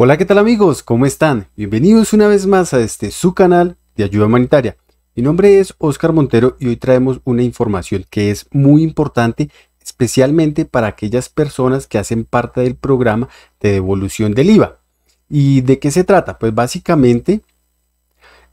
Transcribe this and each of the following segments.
Hola, ¿qué tal amigos? ¿Cómo están? Bienvenidos una vez más a este su canal de ayuda humanitaria. Mi nombre es Oscar Montero y hoy traemos una información que es muy importante, especialmente para aquellas personas que hacen parte del programa de devolución del IVA. ¿Y de qué se trata? Pues básicamente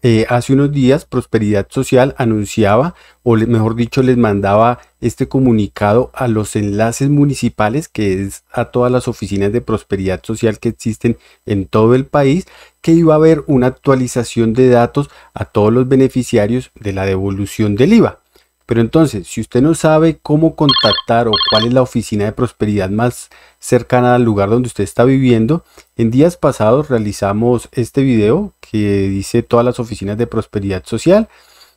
eh, hace unos días Prosperidad Social anunciaba, o mejor dicho, les mandaba este comunicado a los enlaces municipales, que es a todas las oficinas de Prosperidad Social que existen en todo el país, que iba a haber una actualización de datos a todos los beneficiarios de la devolución del IVA. Pero entonces, si usted no sabe cómo contactar o cuál es la oficina de prosperidad más cercana al lugar donde usted está viviendo, en días pasados realizamos este video que dice todas las oficinas de prosperidad social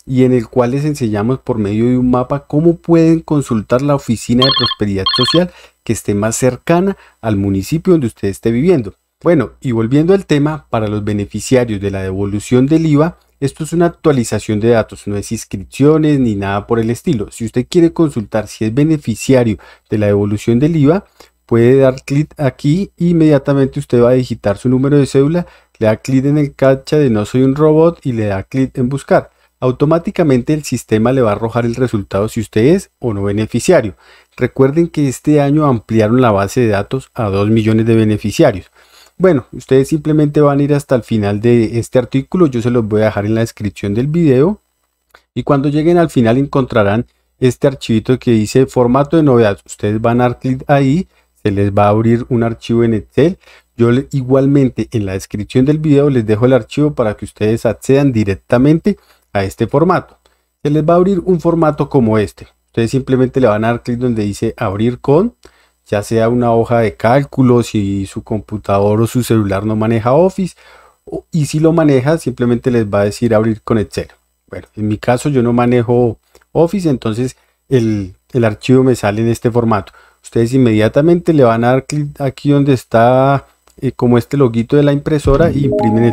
y en el cual les enseñamos por medio de un mapa cómo pueden consultar la oficina de prosperidad social que esté más cercana al municipio donde usted esté viviendo. Bueno, y volviendo al tema, para los beneficiarios de la devolución del IVA, esto es una actualización de datos, no es inscripciones ni nada por el estilo. Si usted quiere consultar si es beneficiario de la devolución del IVA, puede dar clic aquí e inmediatamente usted va a digitar su número de cédula, le da clic en el captcha de no soy un robot y le da clic en buscar. Automáticamente el sistema le va a arrojar el resultado si usted es o no beneficiario. Recuerden que este año ampliaron la base de datos a 2 millones de beneficiarios. Bueno, ustedes simplemente van a ir hasta el final de este artículo, yo se los voy a dejar en la descripción del video. Y cuando lleguen al final encontrarán este archivito que dice formato de novedad. Ustedes van a dar clic ahí, se les va a abrir un archivo en Excel. Yo igualmente en la descripción del video les dejo el archivo para que ustedes accedan directamente a este formato. Se les va a abrir un formato como este. Ustedes simplemente le van a dar clic donde dice abrir con ya sea una hoja de cálculo, si su computador o su celular no maneja Office, y si lo maneja, simplemente les va a decir abrir con Excel. Bueno, en mi caso yo no manejo Office, entonces el, archivo me sale en este formato. Ustedes inmediatamente le van a dar clic aquí donde está eh, como este loguito de la impresora y e imprimen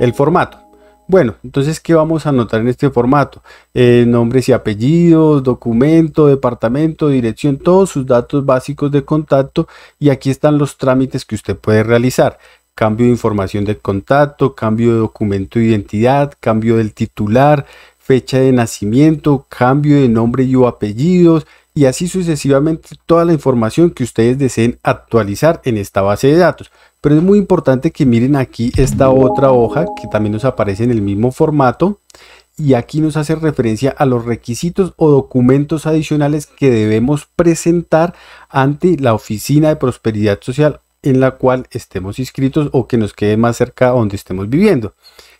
el formato. Bueno, entonces, ¿qué vamos a anotar en este formato? Eh, nombres y apellidos, documento, departamento, dirección, todos sus datos básicos de contacto y aquí están los trámites que usted puede realizar. Cambio de información de contacto, cambio de documento de identidad, cambio del titular, fecha de nacimiento, cambio de nombre y apellidos, y así sucesivamente toda la información que ustedes deseen actualizar en esta base de datos. Pero es muy importante que miren aquí esta otra hoja que también nos aparece en el mismo formato y aquí nos hace referencia a los requisitos o documentos adicionales que debemos presentar ante la Oficina de Prosperidad Social en la cual estemos inscritos o que nos quede más cerca donde estemos viviendo.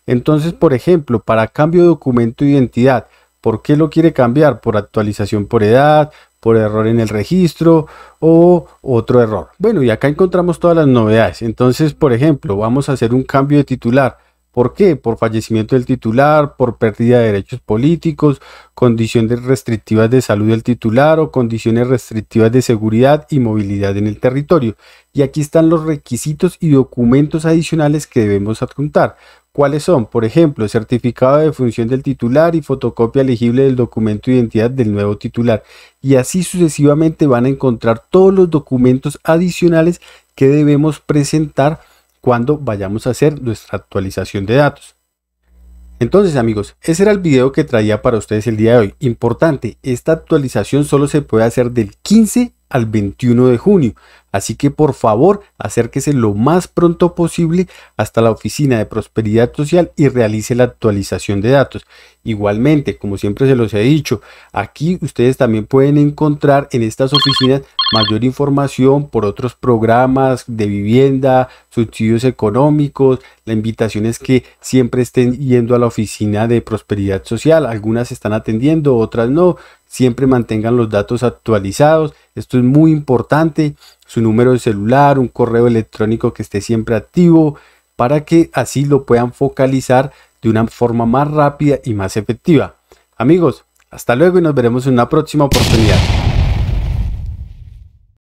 Entonces, por ejemplo, para cambio de documento de identidad, ¿Por qué lo quiere cambiar? ¿Por actualización por edad? ¿Por error en el registro? ¿O otro error? Bueno, y acá encontramos todas las novedades. Entonces, por ejemplo, vamos a hacer un cambio de titular. ¿Por qué? Por fallecimiento del titular, por pérdida de derechos políticos, condiciones restrictivas de salud del titular o condiciones restrictivas de seguridad y movilidad en el territorio. Y aquí están los requisitos y documentos adicionales que debemos adjuntar cuáles son, por ejemplo, certificado de función del titular y fotocopia legible del documento de identidad del nuevo titular. Y así sucesivamente van a encontrar todos los documentos adicionales que debemos presentar cuando vayamos a hacer nuestra actualización de datos. Entonces amigos, ese era el video que traía para ustedes el día de hoy. Importante, esta actualización solo se puede hacer del 15 al 21 de junio. Así que por favor acérquese lo más pronto posible hasta la Oficina de Prosperidad Social y realice la actualización de datos. Igualmente, como siempre se los he dicho, aquí ustedes también pueden encontrar en estas oficinas mayor información por otros programas de vivienda, subsidios económicos, la invitación es que siempre estén yendo a la oficina de prosperidad social, algunas están atendiendo, otras no, siempre mantengan los datos actualizados, esto es muy importante, su número de celular, un correo electrónico que esté siempre activo, para que así lo puedan focalizar de una forma más rápida y más efectiva. Amigos, hasta luego y nos veremos en una próxima oportunidad.